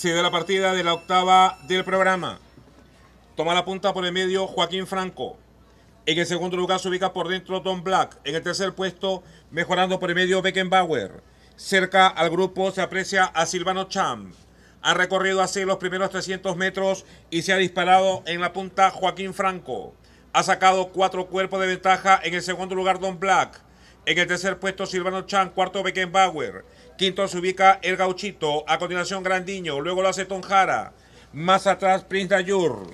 se da la partida de la octava del programa. Toma la punta por el medio Joaquín Franco. En el segundo lugar se ubica por dentro Don Black. En el tercer puesto, mejorando por el medio Beckenbauer. Cerca al grupo se aprecia a Silvano Cham. Ha recorrido así los primeros 300 metros y se ha disparado en la punta Joaquín Franco. Ha sacado cuatro cuerpos de ventaja en el segundo lugar Don Black. En el tercer puesto, Silvano Chan. Cuarto, Beckenbauer. Quinto se ubica el Gauchito. A continuación, Grandiño. Luego lo hace Tonjara. Más atrás, Prince Dayur.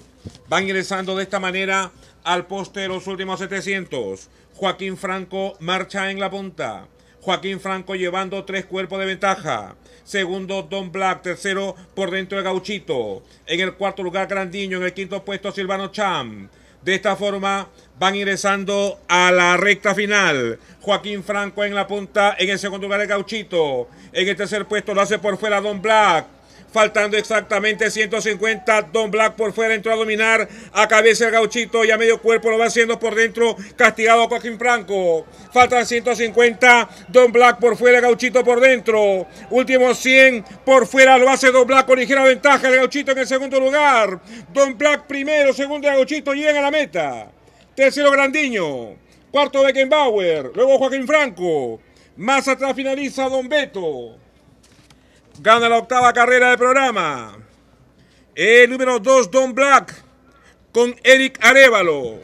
Van ingresando de esta manera al poste de los últimos 700. Joaquín Franco marcha en la punta. Joaquín Franco llevando tres cuerpos de ventaja. Segundo, Don Black. Tercero, por dentro el Gauchito. En el cuarto lugar, Grandiño. En el quinto puesto, Silvano Chan. De esta forma van ingresando a la recta final. Joaquín Franco en la punta, en el segundo lugar el Gauchito. En el tercer puesto lo hace por fuera Don Black. Faltando exactamente 150, Don Black por fuera entró a dominar. A cabeza el gauchito y a medio cuerpo lo va haciendo por dentro. Castigado Joaquín Franco. Faltan 150, Don Black por fuera, gauchito por dentro. Último 100, por fuera lo hace Don Black con ligera ventaja. El gauchito en el segundo lugar. Don Black primero, segundo el gauchito, llegan a la meta. Tercero Grandiño. Cuarto Beckenbauer. Luego Joaquín Franco. Más atrás finaliza Don Beto gana la octava carrera del programa. El número 2, Don Black, con Eric Arevalo.